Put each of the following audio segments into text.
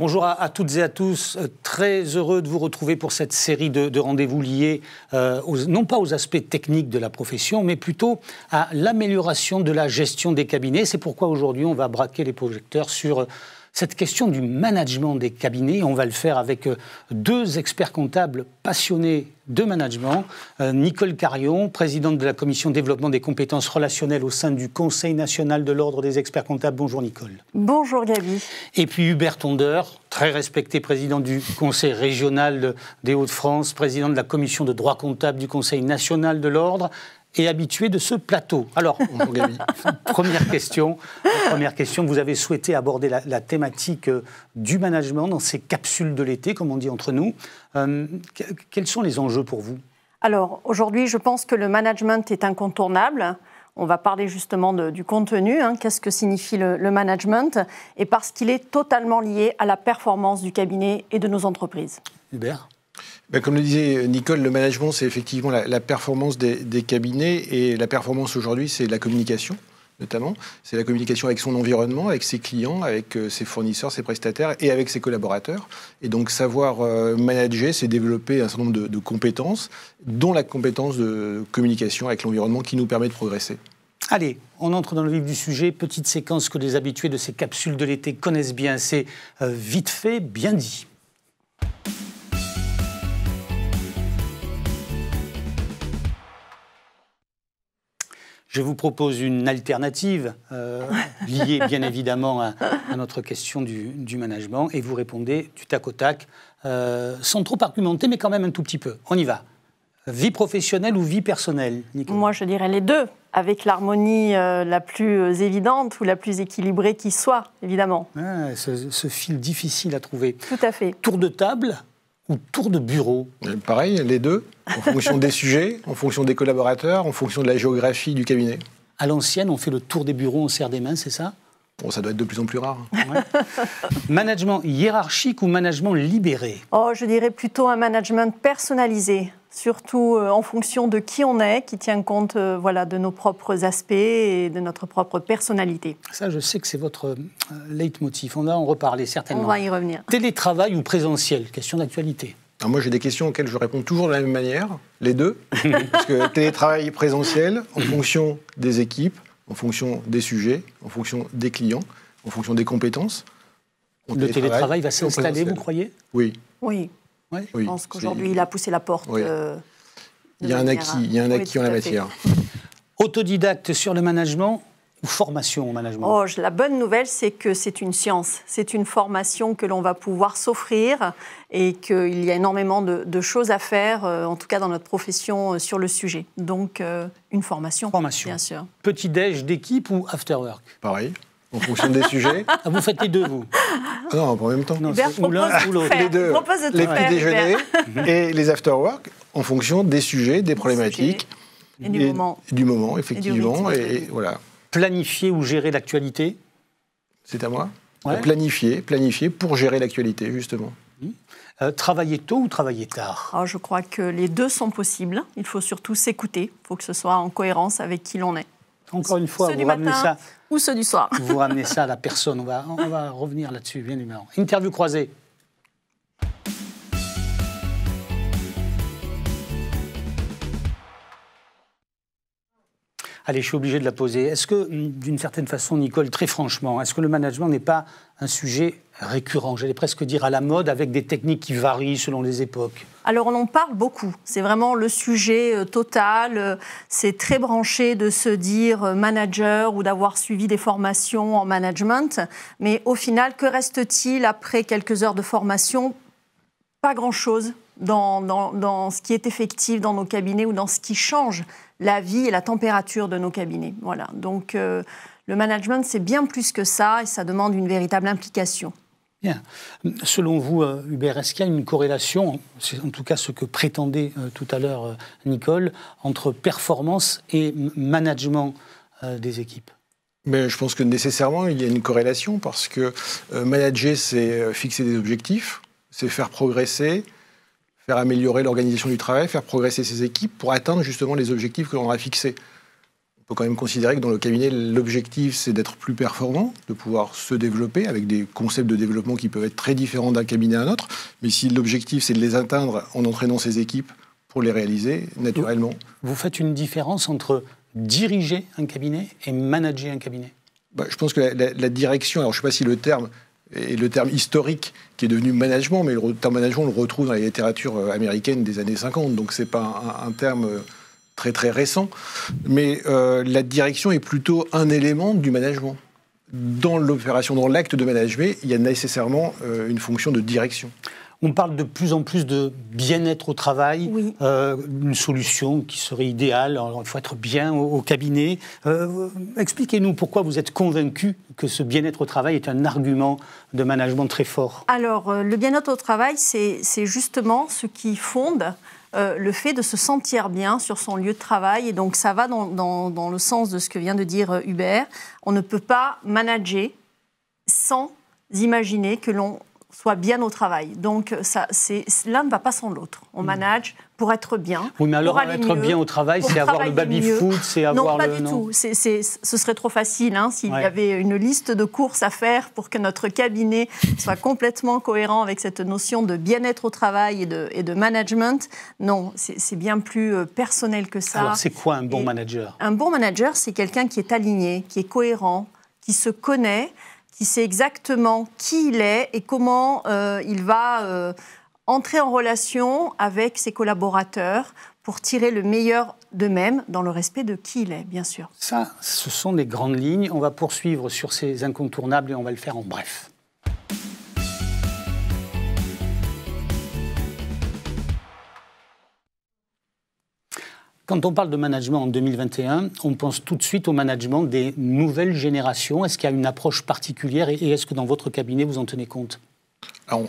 Bonjour à, toutes et à tous. Euh, très heureux de vous retrouver pour cette série de, rendez-vous liés euh, non pas aux aspects techniques de la profession, mais plutôt à l'amélioration de la gestion des cabinets. C'est pourquoi aujourd'hui on va braquer les projecteurs sur euh, cette question du management des cabinets. On va le faire avec euh, deux experts comptables passionnés de management. Euh, Nicole Carion, présidente de la commission développement des compétences relationnelles au sein du Conseil national de l'ordre des experts comptables. Bonjour Nicole. Bonjour Gaby. Et puis Hubert Tonder, très respecté président du Conseil régional des Hauts-de-France, président de la commission de droit comptable du Conseil national de l'ordre et habitué de ce plateau. Alors, première question, première question, vous avez souhaité aborder la, thématique euh, du management dans ces capsules de l'été, comme on dit entre nous. Euh, quels sont les enjeux pour vous Alors, aujourd'hui, je pense que le management est incontournable. On va parler justement du contenu, hein. qu'est-ce que signifie le, le management, et parce qu'il est totalement lié à la performance du cabinet et de nos entreprises. Hubert ben, comme le disait Nicole, le management, c'est effectivement la, performance des, cabinets. Et la performance aujourd'hui, c'est la communication, notamment. C'est la communication avec son environnement, avec ses clients, avec euh, ses fournisseurs, ses prestataires et avec ses collaborateurs. Et donc, savoir euh, manager, c'est développer un certain nombre de, compétences, dont la compétence de communication avec l'environnement qui nous permet de progresser. Allez, on entre dans le vif du sujet. Petite séquence que les habitués de ces capsules de l'été connaissent bien. C'est euh, vite fait, bien dit. Je vous propose une alternative euh, liée bien évidemment à, notre question du, management et vous répondez du tac au tac, euh, sans trop argumenter, mais quand même un tout petit peu. On y va. Vie professionnelle ou vie personnelle, Moi, je dirais les deux, avec l'harmonie euh, la plus évidente ou la plus équilibrée qui soit, évidemment. Ah, ce fil difficile à trouver. Tout à fait. Tour de table, ou tour de bureau euh, Pareil, les deux, en fonction des sujets, en fonction des collaborateurs, en fonction de la géographie du cabinet. À l'ancienne, on fait le tour des bureaux, on serre des mains, c'est ça Bon, ça doit être de plus en plus rare. Hein. management hiérarchique ou management libéré Oh, je dirais plutôt un management personnalisé surtout euh, en fonction de qui on est, qui tient compte euh, voilà, de nos propres aspects et de notre propre personnalité. Ça, je sais que c'est votre euh, leitmotiv. On va en reparler certainement. On va y revenir. Télétravail ou présentiel Question d'actualité. Moi, j'ai des questions auxquelles je réponds toujours de la même manière, les deux. parce que télétravail présentiel, en fonction des équipes, en fonction des sujets, en fonction des clients, en fonction des compétences. Le télétravail va s'installer, vous croyez Oui. Oui. Je pense qu'aujourd'hui, il a poussé la porte. Euh, il y a un acquis, il y a un acquis en la matière. Autodidacte sur le management ou formation au management oh, La bonne nouvelle, c'est que c'est une science, c'est une formation que l'on va pouvoir s'offrir et qu'il y a énormément de, choses à faire, euh, en tout cas dans notre profession, euh, sur le sujet. Donc, une formation, formation. bien sûr. Petit-déj d'équipe ou after work Pareil en fonction des sujets. Ah, vous faites les deux, vous ah Non, en même temps. Les deux. les petits déjeuners et les after-work en fonction des sujets, des problématiques. Et du moment. du moment, effectivement. Et, voilà. Planifier ou gérer l'actualité C'est à moi euh, Planifier, planifier pour gérer l'actualité, justement. Mmh. Euh, travailler tôt ou travailler tard ah, Je crois que les deux sont possibles. Il faut surtout s'écouter. Il faut que ce soit en cohérence avec qui l'on est. Encore une fois, vous ramenez ça. Ou ceux du soir. Vous ramenez ça à la personne. On va, on va revenir là-dessus, bien évidemment. Interview croisée. Allez, je suis obligé de la poser. Est-ce que, hum, d'une certaine façon, Nicole, très franchement, est-ce que le management n'est pas un sujet récurrent, j'allais presque dire à la mode, avec des techniques qui varient selon les époques Alors on en parle beaucoup, c'est vraiment le sujet euh, total, c'est très branché de se dire euh, manager ou d'avoir suivi des formations en management, mais au final, que reste-t-il après quelques heures de formation Pas grand-chose dans, ce qui est effectif dans nos cabinets ou dans ce qui change la vie et la température de nos cabinets. Voilà. Donc euh, le management, c'est bien plus que ça et ça demande une véritable implication. Bien. Selon vous, euh, Hubert, est-ce qu'il y a une corrélation, c'est en tout cas ce que prétendait euh, tout à l'heure Nicole, entre performance et management des équipes mais ben, je pense que nécessairement, il y a une corrélation parce que manager, c'est fixer des objectifs, c'est faire progresser, faire améliorer l'organisation du travail, faire progresser ses équipes pour atteindre justement les objectifs que l'on a fixés. On peut quand même considérer que dans le cabinet, l'objectif, c'est d'être plus performant, de pouvoir se développer avec des concepts de développement qui peuvent être très différents d'un cabinet à un autre. Mais si l'objectif, c'est de les atteindre en entraînant ses équipes pour les réaliser, naturellement. Vous faites une différence entre diriger un cabinet et manager un cabinet bah, Je pense que la, la direction, alors je ne sais pas si le terme et le terme historique qui est devenu management, mais le terme management, on le retrouve dans la littérature euh, américaine des années 50, donc ce n'est pas un, terme euh, très très récent, mais euh, la direction est plutôt un élément du management. Dans l'opération, dans l'acte de management, il y a nécessairement une fonction de direction. On parle de plus en plus de bien-être au travail, euh, une solution qui serait idéale. il faut être bien au, cabinet. Euh, expliquez-nous pourquoi vous êtes convaincu que ce bien-être au travail est un argument de management très fort. Alors, euh, le bien-être au travail, c'est justement ce qui fonde le fait de se sentir bien sur son lieu de travail. Et donc, ça va dans, le sens de ce que vient de dire Hubert. On ne peut pas manager sans imaginer que l'on soit bien au travail. Donc, ça, c'est, l'un ne va pas sans l'autre. On hmm. manage pour être bien. Oui, mais alors, être bien au travail, c'est avoir le baby-foot, c'est avoir non, pas Du tout. ce serait trop facile hein, s'il y avait une liste de courses à faire pour que notre cabinet soit complètement cohérent avec cette notion de bien-être au travail et de, management. Non, c'est bien plus euh, personnel que ça. Alors, c'est quoi un bon manager Un bon manager, c'est quelqu'un qui est aligné, qui est cohérent, qui se connaît, qui sait exactement qui il est et comment euh, il va euh, entrer en relation avec ses collaborateurs pour tirer le meilleur d'eux-mêmes dans le respect de qui il est, bien sûr. Ça, ce sont des grandes lignes. On va poursuivre sur ces incontournables et on va le faire en bref. Quand on parle de management en 2021, on pense tout de suite au management des nouvelles générations. Est-ce qu'il y a une approche particulière et est-ce que dans votre cabinet, vous en tenez compte Alors,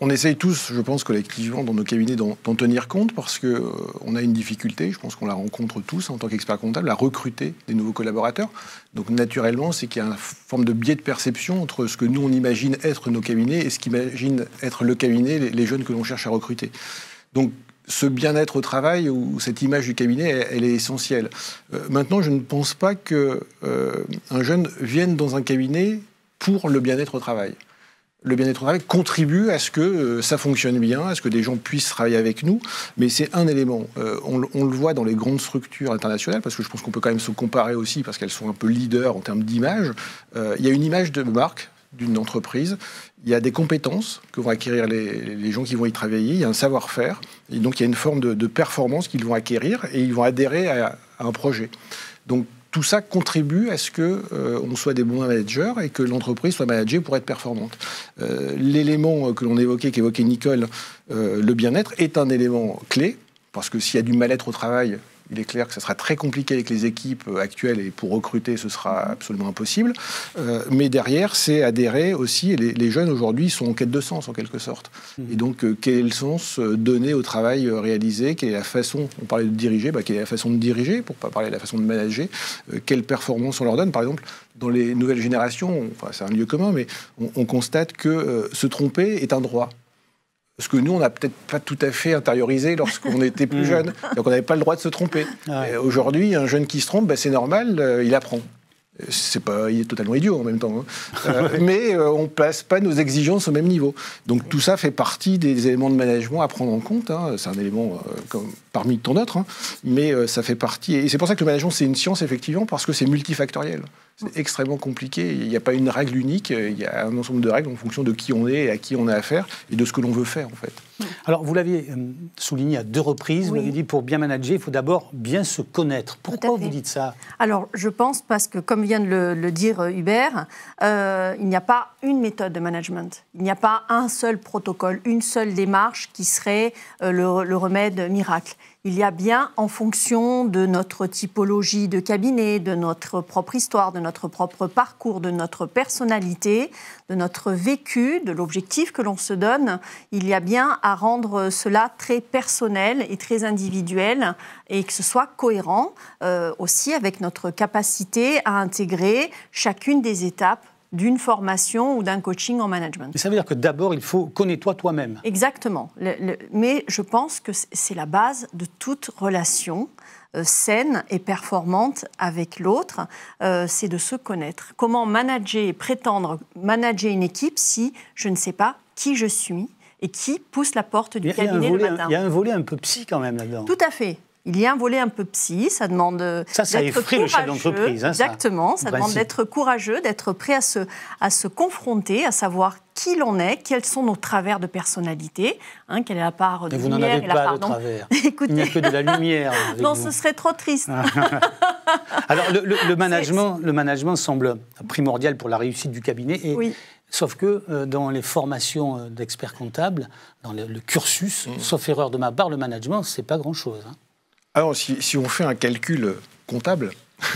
on essaye tous, je pense collectivement, dans nos cabinets d'en tenir compte parce qu'on euh, on a une difficulté, je pense qu'on la rencontre tous en tant qu'expert comptable, à recruter des nouveaux collaborateurs. Donc naturellement, c'est qu'il y a une forme de biais de perception entre ce que nous, on imagine être nos cabinets et ce qu'imagine être le cabinet, les, les jeunes que l'on cherche à recruter. Donc ce bien-être au travail ou cette image du cabinet, elle, est essentielle. Euh, maintenant, je ne pense pas que euh, un jeune vienne dans un cabinet pour le bien-être au travail. Le bien-être au travail contribue à ce que euh, ça fonctionne bien, à ce que des gens puissent travailler avec nous, mais c'est un élément. On, on, le voit dans les grandes structures internationales, parce que je pense qu'on peut quand même se comparer aussi, parce qu'elles sont un peu leaders en termes d'image. Il y a une image de marque d'une entreprise. Il y a des compétences que vont acquérir les, gens qui vont y travailler, il y a un savoir-faire, et donc il y a une forme de, performance qu'ils vont acquérir et ils vont adhérer à, un projet. Donc tout ça contribue à ce que euh, on soit des bons managers et que l'entreprise soit managée pour être performante. Euh, l'élément euh, que l'on évoquait, qu'évoquait Nicole, le bien-être, est un élément clé parce que s'il y a du mal-être au travail, il est clair que ce sera très compliqué avec les équipes actuelles et pour recruter, ce sera absolument impossible. Euh, mais derrière, c'est adhérer aussi. Et les, jeunes aujourd'hui sont en quête de sens en quelque sorte. Mmh. Et donc, euh, quel sens euh, donné au travail réalisé Quelle est la façon On parlait de diriger, bah, quelle est la façon de diriger pour pas parler de la façon de manager Quelle performance on leur donne Par exemple, dans les nouvelles générations, enfin, c'est un lieu commun, mais on constate que se tromper est un droit ce que nous, on n'a peut-être pas tout à fait intériorisé lorsqu'on était plus mm. jeune. Donc on n'avait pas le droit de se tromper. Ah aujourd'hui, un jeune qui se trompe, ben, c'est normal, euh, il apprend. C'est pas, il est totalement idiot en même temps. Hein. Euh, mais euh, on ne place pas nos exigences au même niveau. Donc tout ça fait partie des éléments de management à prendre en compte. Hein. C'est un élément parmi tant d'autres, hein. mais ça fait partie. Et c'est pour ça que le management, c'est une science, effectivement, parce que c'est multifactoriel. C'est extrêmement compliqué. Il n'y a pas une règle unique. Il y a un ensemble de règles en fonction de qui on est à qui on a affaire et de ce que l'on veut faire, en fait. Alors, vous l'aviez euh, souligné à deux reprises. Vous avez dit, pour bien manager, il faut d'abord bien se connaître. Pourquoi vous dites ça Alors, je pense parce que, comme vient de le, dire euh, Hubert, euh, il n'y a pas une méthode de management. Il n'y a pas un seul protocole, une seule démarche qui serait le remède miracle il y a bien, en fonction de notre typologie de cabinet, de notre propre histoire, de notre propre parcours, de notre personnalité, de notre vécu, de l'objectif que l'on se donne, il y a bien à rendre cela très personnel et très individuel et que ce soit cohérent euh, aussi avec notre capacité à intégrer chacune des étapes d'une formation ou d'un coaching en management. Mais ça veut dire que d'abord, il faut connaître toi toi-même. Exactement. mais je pense que c'est la base de toute relation euh, saine et performante avec l'autre, euh, c'est de se connaître. Comment manager et prétendre manager une équipe si je ne sais pas qui je suis et qui pousse la porte du cabinet matin. Il y a un volet un peu psy quand même là-dedans. Tout à fait. Il y a un volet un peu psy, ça demande d'être courageux. Le chef d'entreprise, hein, exactement, ça, bah, demande d'être courageux, d'être prêt à se, à se confronter, à savoir qui l'on est, quels sont nos travers de personnalité, hein, quelle est la part de vous lumière avez pas part de travers. Écoutez... Il n'y a que de la lumière. non, ce serait trop triste. Ah. Alors le, management, le management semble primordial pour la réussite du cabinet. Et, Sauf que euh, dans les formations euh, d'experts comptables, dans le, cursus, mmh. sauf erreur de ma part, le management, ce n'est pas grand-chose. Hein. Alors, ah si, on fait un calcul comptable,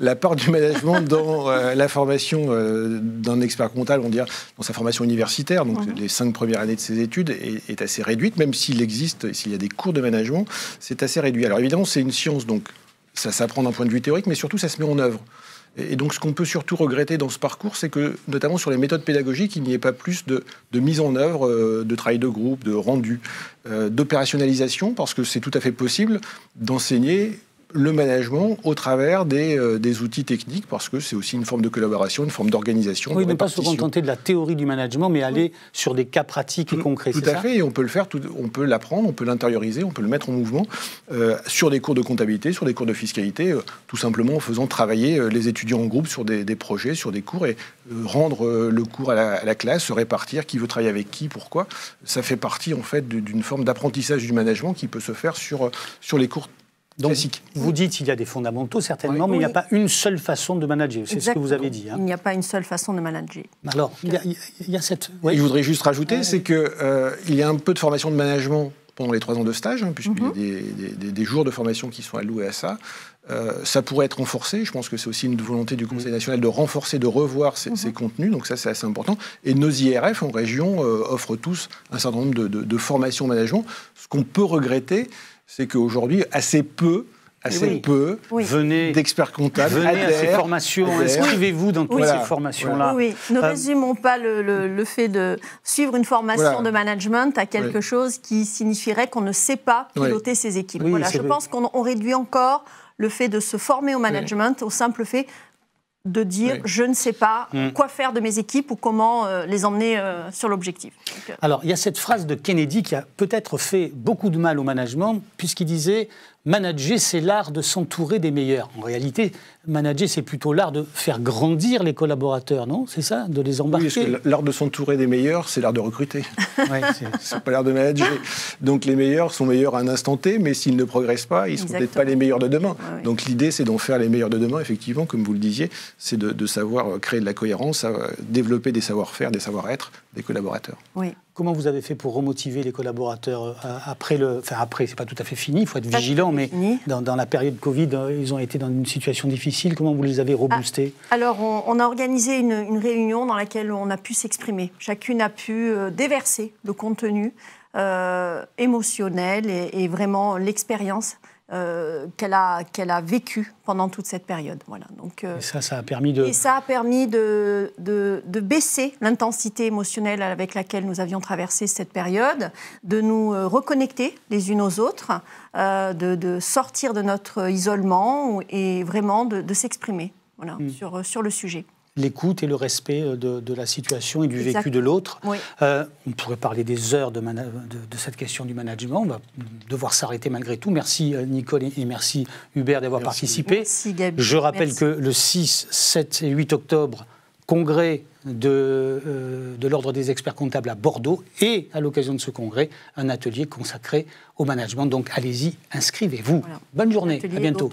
la part du management dans euh, la formation euh, d'un expert comptable, on dirait dans sa formation universitaire, donc mhm. les cinq premières années de ses études, est, est assez réduite, même s'il existe, s'il y a des cours de management, c'est assez réduit. Alors évidemment, c'est une science, donc ça s'apprend d'un point de vue théorique, mais surtout ça se met en œuvre. Et donc ce qu'on peut surtout regretter dans ce parcours, c'est que notamment sur les méthodes pédagogiques, il n'y ait pas plus de, mise en œuvre, euh, de travail de groupe, de rendu, euh, d'opérationnalisation, parce que c'est tout à fait possible d'enseigner le management au travers euh, des, outils techniques, parce que c'est aussi une forme de collaboration, une forme d'organisation. Oui, de ne pas se contenter de la théorie du management, mais aller sur des cas pratiques et concrets. Tout à fait, et on peut le faire, tout, on peut l'apprendre, on peut l'intérioriser, on peut le mettre en mouvement euh, sur des cours de comptabilité, sur des cours de fiscalité, euh, tout simplement en faisant travailler les étudiants en groupe sur des, projets, sur des cours, et rendre le cours à la, à la, classe, se répartir, qui veut travailler avec qui, pourquoi. Ça fait partie en fait d'une forme d'apprentissage du management qui peut se faire sur, sur les cours donc, Vous dites qu'il y a des fondamentaux, certainement, mais il n'y a pas une seule façon de manager. C'est ce que vous avez dit. Hein. Il n'y a pas une seule façon de manager. Alors, il y a, il cette. Je voudrais juste rajouter, c'est qu'il euh, y a un peu de formation de management pendant les trois ans de stage, hein, puisqu'il y a mhm. des, jours de formation qui sont alloués à ça. Euh, ça pourrait être renforcé. Je pense que c'est aussi une volonté du Conseil mhm. national de renforcer, de revoir mhm. ces, contenus. Donc ça, c'est assez important. Et nos IRF en région euh, offrent tous un certain nombre de, de, de management. Ce qu'on peut regretter, c'est qu'aujourd'hui, assez peu assez peu d'experts comptables. Venez à ces formations, inscrivez-vous dans toutes ces formations-là. Oui, ne résumons pas le, fait de suivre une formation de management à quelque chose qui signifierait qu'on ne sait pas piloter ses équipes. voilà, je pense qu'on réduit encore le fait de se former au management au simple fait de dire je ne sais pas mm. quoi faire de mes équipes ou comment euh, les emmener euh, sur l'objectif. Alors, il y a cette phrase de Kennedy qui a peut-être fait beaucoup de mal au management, puisqu'il disait manager, c'est l'art de s'entourer des meilleurs. En réalité, manager, c'est plutôt l'art de faire grandir les collaborateurs, non C'est ça De les embarquer l'art de s'entourer des meilleurs, c'est l'art de recruter. Ouais, c'est pas l'art de manager. Donc les meilleurs sont meilleurs à un instant T, mais s'ils ne progressent pas, ils ne sont peut-être pas les meilleurs de demain. Donc l'idée, c'est d'en faire les meilleurs de demain, effectivement, comme vous le disiez, c'est de, de, savoir créer de la cohérence, euh, développer des savoir-faire, des savoir-être collaborateurs. Comment vous avez fait pour remotiver les collaborateurs euh, après le, enfin après, c'est pas tout à fait fini, il faut être vigilant, mais dans, la période Covid, euh, ils ont été dans une situation difficile. Comment vous les avez ah, reboostés Alors, on, a organisé une, réunion dans laquelle on a pu s'exprimer. Chacune a pu euh, déverser le contenu émotionnel et vraiment l'expérience euh, qu'elle a, qu'elle a vécu pendant toute cette période. Donc, euh, et ça, a permis de... ça a permis de, baisser l'intensité émotionnelle avec laquelle nous avions traversé cette période, de nous euh, reconnecter les unes aux autres, de, sortir de notre isolement et vraiment de, s'exprimer hmm. sur le sujet l'écoute et le respect euh, de, la situation et du vécu de l'autre. Euh, on pourrait parler des heures de, cette question du management. On va devoir s'arrêter malgré tout. Merci euh, Nicole et, merci Hubert d'avoir participé. Je rappelle que le 6, 7 et 8 octobre, congrès de, de l'Ordre des experts comptables à Bordeaux et, à l'occasion de ce congrès, un atelier consacré au management. Donc allez-y, inscrivez-vous. Bonne journée, à bientôt.